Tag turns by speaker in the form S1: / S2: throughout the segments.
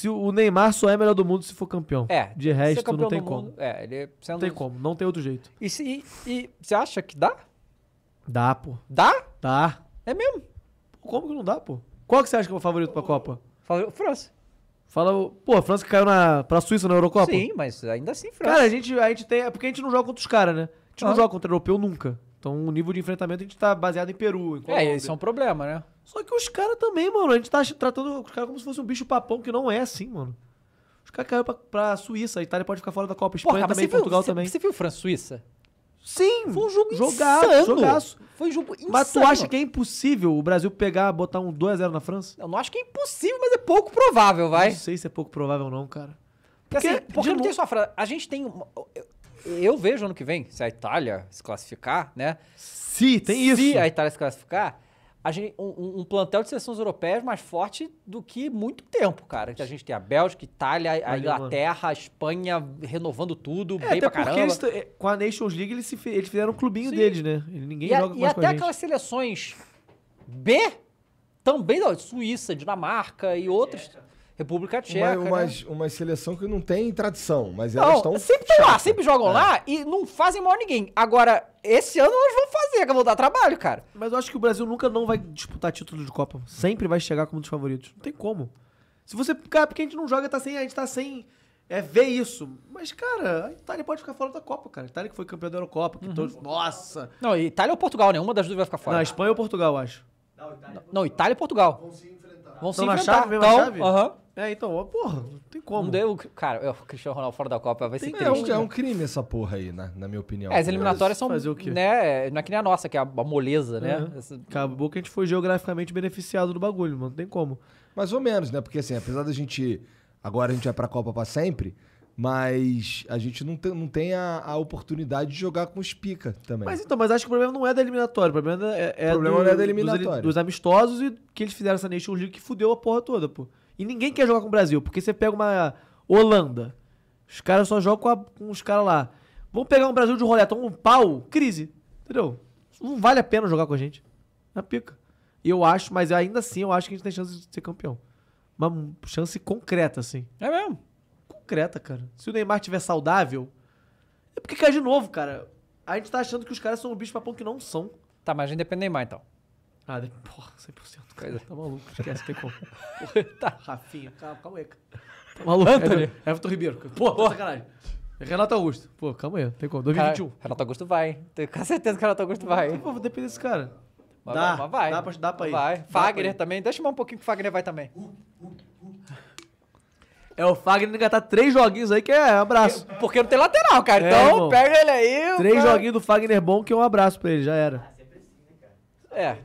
S1: Se o Neymar só é melhor do mundo se for campeão. É. De resto, não tem como.
S2: Mundo, é, ele, é não tem como, não tem outro jeito. E, se, e, você acha que dá?
S1: Dá, pô. Dá? Dá. É mesmo? Como que não dá, pô? Qual que você acha que é o favorito pra Copa? França. Fala, pô, a França caiu na, pra Suíça na Eurocopa? Sim, mas ainda assim, França. Cara, a gente, a gente tem. É porque a gente não joga contra os caras, né? A gente ah. não joga contra o europeu nunca. Então o nível de enfrentamento a gente tá baseado em Peru, em É, isso é um problema, né? Só que os caras também, mano, a gente tá tratando os caras como se fosse um bicho papão, que não é assim, mano. Os caras caíram pra, pra Suíça, a Itália pode ficar fora da Copa, Espanha Porra, também, viu, Portugal você, também. Você viu França Suíça? Sim! Foi um jogo jogaço, insano! Jogaço. Foi um jogo insano. Mas tu acha que é impossível o Brasil pegar, botar um 2x0 na França? Eu não acho que é impossível, mas é pouco provável, vai. Não sei se é pouco provável não, cara.
S2: Porque, assim, porque não tem só a França. A gente tem. Uma... Eu, eu vejo ano que vem, se a Itália se classificar, né? Se, tem se isso. Se a Itália se classificar, a gente, um, um, plantel de seleções europeias mais forte do que muito tempo, cara. Que a gente tem a Bélgica, Itália, a Inglaterra, a Espanha renovando tudo, é, bem até pra caramba. Eles, é, com a Nations League eles, se, eles fizeram o um clubinho Sim. deles, né? Ninguém e joga a, mais E até aquelas seleções B também, Suíça, Dinamarca e outras. É. República Tcheca. Uma, né?
S1: uma seleção que não tem tradição, mas elas estão.
S2: Sempre estão lá, sempre jogam é. lá e não fazem mal ninguém. Agora, esse ano elas vão fazer, que vão dar trabalho, cara. Mas eu acho que o Brasil
S1: nunca não vai disputar título de Copa. Sempre vai chegar como um dos favoritos. Não tem como. Se você. Cara, porque a gente não joga, tá sem, a gente tá sem é, ver isso. Mas, cara, a Itália pode ficar fora da Copa, cara. A Itália que foi campeã da Eurocopa, que uhum. todos. Nossa! Não, Itália ou Portugal, nenhuma né? das duas vai ficar fora. Não, Espanha ou Portugal, acho. Não, Itália e Portugal.
S2: Não, Itália e Portugal. Vão se enfrentar. Vão se enfrentar. Chave, então, uh -huh. É, então, porra, não tem como. Não deu, cara, é o Cristiano Ronaldo fora da Copa vai ser incrível. É um, é né? um, crime essa porra aí, na,
S1: né, na minha opinião.
S2: É, as eliminatórias são, Fazer o quê? né, é, não é que nem a nossa, que é a, a moleza, né? É. Essa... Acabou
S1: que a gente foi geograficamente beneficiado do bagulho, mano, não tem como. Mais ou menos, né? Porque assim, apesar da gente, agora a gente vai pra Copa pra sempre, mas a gente não tem, não tem a, a, oportunidade de jogar com os pica também. Mas então, mas acho que o problema não é da eliminatória. O problema é, é, é, o problema do, é da eliminatória. Dos, dos, amistosos e que eles fizeram essa Nation League que fudeu a porra toda, pô. E ninguém quer jogar com o Brasil, porque você pega uma Holanda, os caras só jogam com, a, com os caras lá. Vamos pegar um Brasil de roleta, um pau, crise. Entendeu? Não vale a pena jogar com a gente. Na pica. Eu acho, mas ainda assim eu acho que a gente tem chance de ser campeão. Uma chance concreta, assim. É mesmo? Concreta, cara. Se o Neymar tiver saudável. É porque cai de novo, cara. A gente tá achando que os caras são um bicho papão que não são. Tá, mas a gente depende do Neymar, então. Ah, de... porra, 100%. Cara, é. tá maluco, esquece, tem como. tá. Rafinha, calma aí.
S2: Tá
S1: maluco, Anthony. Everton, Ribeiro. Pô, caralho. sacanagem. Renato Augusto. Pô, calma aí, tem
S2: como. 2021. Cara, Renato Augusto vai. Tenho com certeza que o Renato Augusto vai. Pô, vou depender desse cara. Vai, dá, vai. Dá pra, dá pra ir. Vai. Fagner também. Deixa eu chamar um pouquinho que o Fagner vai também. É, o Fagner engatar tá três joguinhos aí que é um abraço. Porque, não tem lateral, cara. É, então, irmão. pega ele aí. Três cara... joguinhos
S1: do Fagner bom que é um abraço pra ele, já era.
S2: É.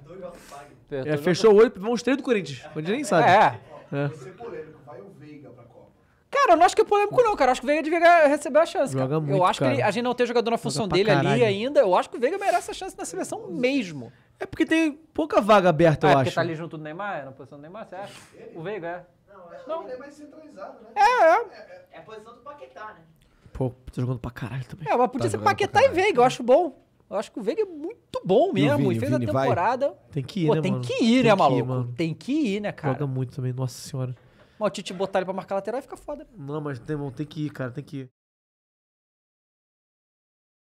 S2: é, fechou o
S1: olho, vamos três do Corinthians. A gente nem é. sabe. É. Vai polêmico, vai o
S2: Veiga pra Copa. Cara, eu não acho que é polêmico, não, cara. Eu acho que o Veiga devia receber a chance. Joga Muito, eu acho cara. que ele, a gente não tem jogador na função dele caralho. ali ainda. Eu acho que o Veiga merece a chance na seleção mesmo. É porque tem pouca vaga aberta, ah, é eu acho. É porque acho. tá ali junto do Neymar, é, na posição do Neymar, você acha? Ele? O Veiga é. Não, acho é mais centralizado, né? É, é. É, é a posição do Paquetá, né?
S1: Pô, tá jogando pra caralho também. É, mas podia tá ser Paquetá e
S2: Veiga, eu acho bom. Eu acho que o Veiga é muito bom mesmo. E, Vini, e fez Vini, a temporada. Vai. Tem que ir, Pô, né, tem mano? Que ir, né, tem né, que ir, né, maluco? tem que ir, né, cara? Joga
S1: muito também, nossa senhora. Mas o Tite botar ele pra marcar lateral e fica foda. Né? Não, mas tem, tem que ir, cara, tem que ir.